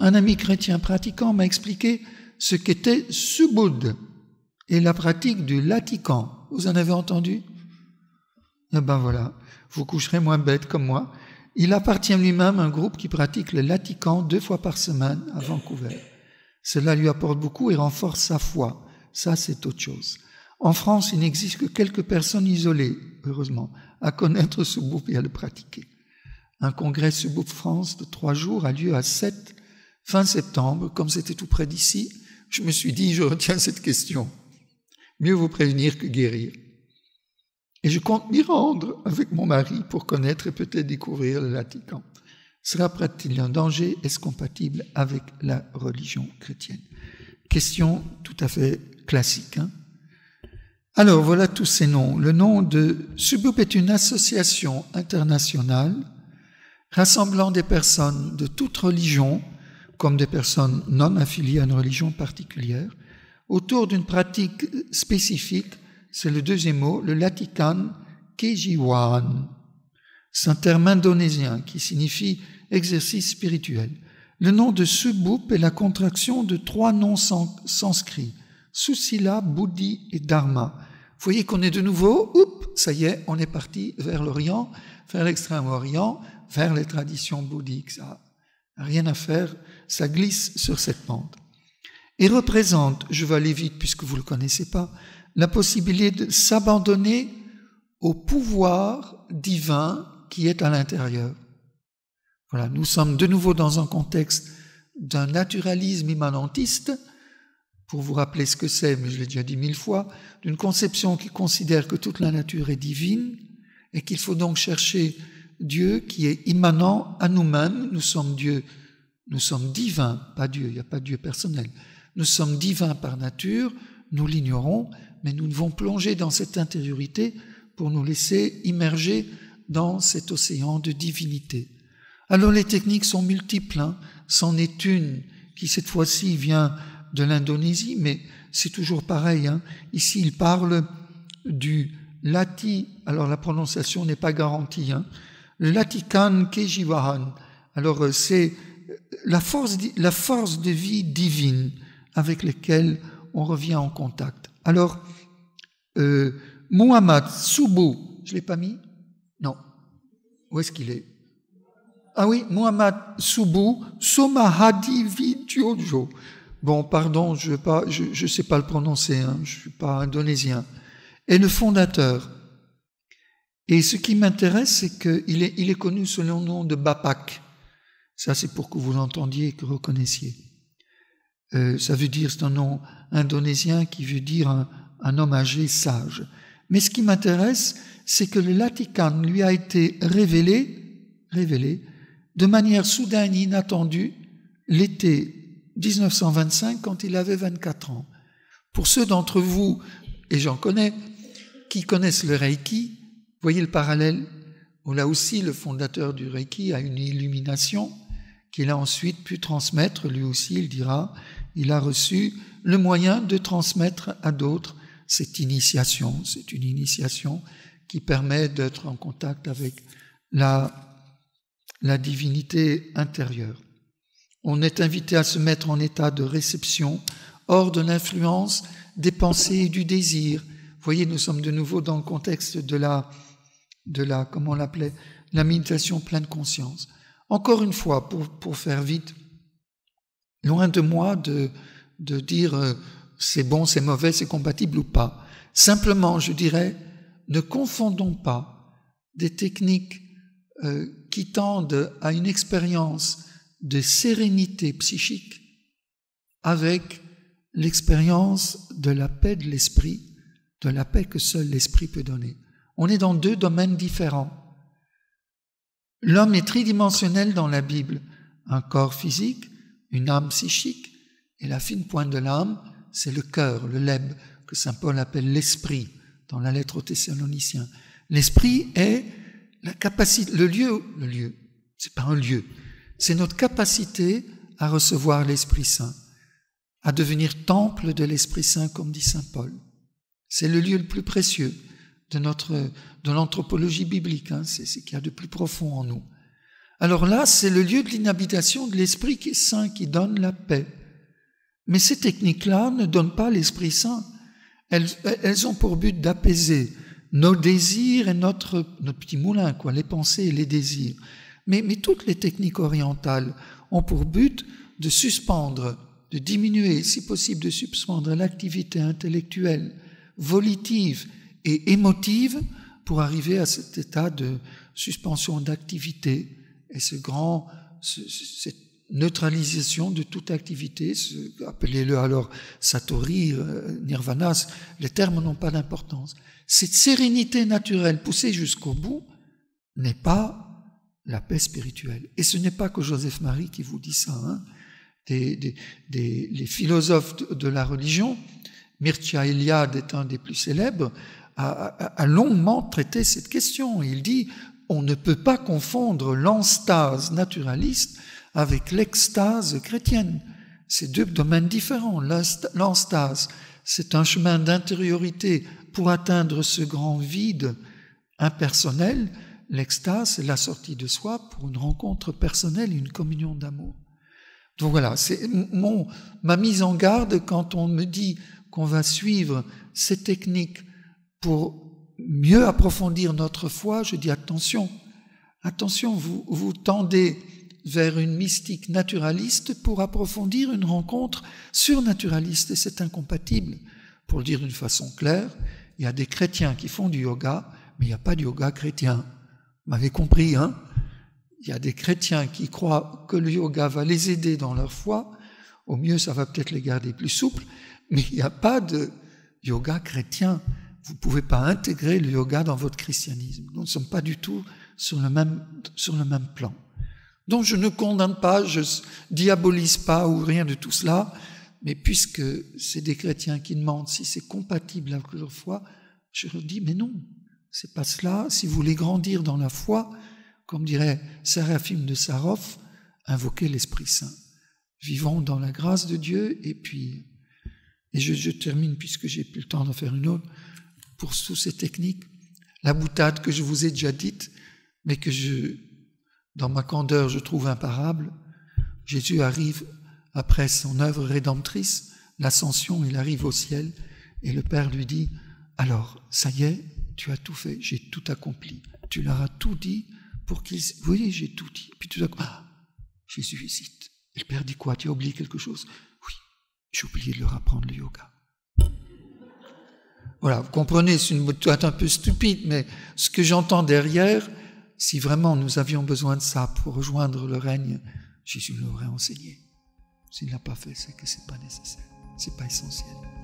Un ami chrétien pratiquant m'a expliqué ce qu'était Subud et la pratique du Latican. Vous en avez entendu Eh ben voilà, vous coucherez moins bête comme moi. Il appartient lui-même à un groupe qui pratique le Latican deux fois par semaine à Vancouver. Cela lui apporte beaucoup et renforce sa foi. Ça, c'est autre chose. En France, il n'existe que quelques personnes isolées, heureusement, à connaître ce et à le pratiquer. Un congrès Subud France de trois jours a lieu à sept... Fin septembre, comme c'était tout près d'ici, je me suis dit, je retiens cette question. Mieux vous prévenir que guérir. Et je compte m'y rendre avec mon mari pour connaître et peut-être découvrir le Vatican. Cela prête-t-il un danger Est-ce compatible avec la religion chrétienne Question tout à fait classique. Hein. Alors voilà tous ces noms. Le nom de SUBUP est une association internationale rassemblant des personnes de toutes religions comme des personnes non affiliées à une religion particulière, autour d'une pratique spécifique, c'est le deuxième mot, le latikan kejiwan. C'est un terme indonésien qui signifie exercice spirituel. Le nom de ce est la contraction de trois noms sanscrits, Susila, Bouddhi et Dharma. Vous voyez qu'on est de nouveau, oups, ça y est, on est parti vers l'Orient, vers l'extrême-Orient, vers les traditions bouddhiques rien à faire, ça glisse sur cette pente. Et représente, je vais aller vite puisque vous ne le connaissez pas, la possibilité de s'abandonner au pouvoir divin qui est à l'intérieur. Voilà, nous sommes de nouveau dans un contexte d'un naturalisme immanentiste, pour vous rappeler ce que c'est, mais je l'ai déjà dit mille fois, d'une conception qui considère que toute la nature est divine et qu'il faut donc chercher Dieu qui est immanent à nous-mêmes. Nous sommes Dieu, nous sommes divins, pas Dieu, il n'y a pas de Dieu personnel. Nous sommes divins par nature, nous l'ignorons, mais nous devons plonger dans cette intériorité pour nous laisser immerger dans cet océan de divinité. Alors les techniques sont multiples, hein. c'en est une qui cette fois-ci vient de l'Indonésie, mais c'est toujours pareil. Hein. Ici, il parle du lati. Alors la prononciation n'est pas garantie. Hein. Latikan Kejivahan. Alors euh, c'est euh, la force, la force de vie divine avec laquelle on revient en contact. Alors, euh, Muhammad Soubou, je ne l'ai pas mis Non. Où est-ce qu'il est, Ah oui, Muhammad Subu, Somahadi Bon, pardon, je ne je, je sais pas le prononcer, hein, je ne suis pas indonésien. Et le fondateur et ce qui m'intéresse, c'est qu'il est, il est connu sous le nom de Bapak. Ça, c'est pour que vous l'entendiez et que vous reconnaissiez. Euh, ça veut dire, c'est un nom indonésien qui veut dire un, un homme âgé sage. Mais ce qui m'intéresse, c'est que le Latikan lui a été révélé, révélé, de manière soudaine et inattendue, l'été 1925, quand il avait 24 ans. Pour ceux d'entre vous, et j'en connais, qui connaissent le Reiki, voyez le parallèle où là aussi le fondateur du Reiki a une illumination qu'il a ensuite pu transmettre, lui aussi il dira, il a reçu le moyen de transmettre à d'autres cette initiation. C'est une initiation qui permet d'être en contact avec la, la divinité intérieure. On est invité à se mettre en état de réception, hors de l'influence des pensées et du désir, voyez, nous sommes de nouveau dans le contexte de la, de la comment on l'appelait, la méditation pleine conscience. Encore une fois, pour, faire vite, loin de moi de, de dire euh, c'est bon, c'est mauvais, c'est compatible ou pas. Simplement, je dirais, ne confondons pas des techniques euh, qui tendent à une expérience de sérénité psychique avec l'expérience de la paix de l'esprit de la paix que seul l'Esprit peut donner. On est dans deux domaines différents. L'homme est tridimensionnel dans la Bible, un corps physique, une âme psychique, et la fine pointe de l'âme, c'est le cœur, le leb, que Saint Paul appelle l'esprit dans la lettre aux Thessaloniciens. L'esprit est la capacité, le lieu, le lieu, c'est pas un lieu, c'est notre capacité à recevoir l'Esprit Saint, à devenir temple de l'Esprit Saint, comme dit Saint Paul. C'est le lieu le plus précieux de notre de l'anthropologie biblique. Hein. c'est ce qu'il y a de plus profond en nous. Alors là, c'est le lieu de l'inhabitation de l'Esprit qui est saint, qui donne la paix. Mais ces techniques-là ne donnent pas l'Esprit saint. Elles, ont pour but d'apaiser nos désirs et notre, notre petit moulin, quoi, les pensées et les désirs. mais toutes les techniques orientales ont pour but de suspendre, de diminuer, si possible, de suspendre l'activité intellectuelle, volitive et émotive pour arriver à cet état de suspension d'activité et ce grand, cette neutralisation de toute activité, appelez-le alors satori, euh, nirvana, les termes n'ont pas d'importance. Cette sérénité naturelle poussée jusqu'au bout n'est pas la paix spirituelle. Et ce n'est pas que Joseph Marie qui vous dit ça. Hein. Des, les philosophes de la religion Mircea Eliade est un des plus célèbres, a, longuement traité cette question. Il dit on ne peut pas confondre l'enstase naturaliste avec l'extase chrétienne. C'est deux domaines différents. L'enstase, c'est un chemin d'intériorité pour atteindre ce grand vide impersonnel. L'extase, c'est la sortie de soi pour une rencontre personnelle, une communion d'amour. Donc voilà, c'est ma mise en garde quand on me dit qu'on va suivre ces techniques pour mieux approfondir notre foi, je dis attention, attention, vous, vous tendez vers une mystique naturaliste pour approfondir une rencontre surnaturaliste, et c'est incompatible. Pour le dire d'une façon claire, il y a des chrétiens qui font du yoga, mais il n'y a pas de yoga chrétien. Vous m'avez compris, hein Il y a des chrétiens qui croient que le yoga va les aider dans leur foi, au mieux ça va peut-être les garder plus souples, mais il n'y a pas de yoga chrétien. Vous ne pouvez pas intégrer le yoga dans votre christianisme. Nous ne sommes pas du tout sur le même, sur le même plan. Donc je ne condamne pas, je diabolise pas ou rien de tout cela, mais puisque c'est des chrétiens qui demandent si c'est compatible avec leur foi, je leur dis mais non, c'est pas cela. Si vous voulez grandir dans la foi, comme dirait Seraphim de Sarov, invoquez l'Esprit Saint. Vivons dans la grâce de Dieu et puis et je, termine, puisque j'ai plus le temps d'en faire une autre, pour sous ces techniques, la boutade que je vous ai déjà dite, mais que je, dans ma candeur, je trouve imparable. Jésus arrive après son œuvre rédemptrice, l'ascension, il arrive au ciel, et le Père lui dit, alors, ça y est, tu as tout fait, j'ai tout accompli, tu leur as tout dit pour qu'ils... voyez, j'ai tout dit. Puis tout à ah, Jésus hésite. le Père dit quoi Tu as oublié quelque chose j'ai oublié de leur apprendre le yoga. Voilà, vous comprenez, c'est une toute un peu stupide, mais ce que j'entends derrière, si vraiment nous avions besoin de ça pour rejoindre le règne, Jésus l'aurait enseigné. S'il n'a pas fait, c'est que n'est pas nécessaire, ce n'est pas essentiel.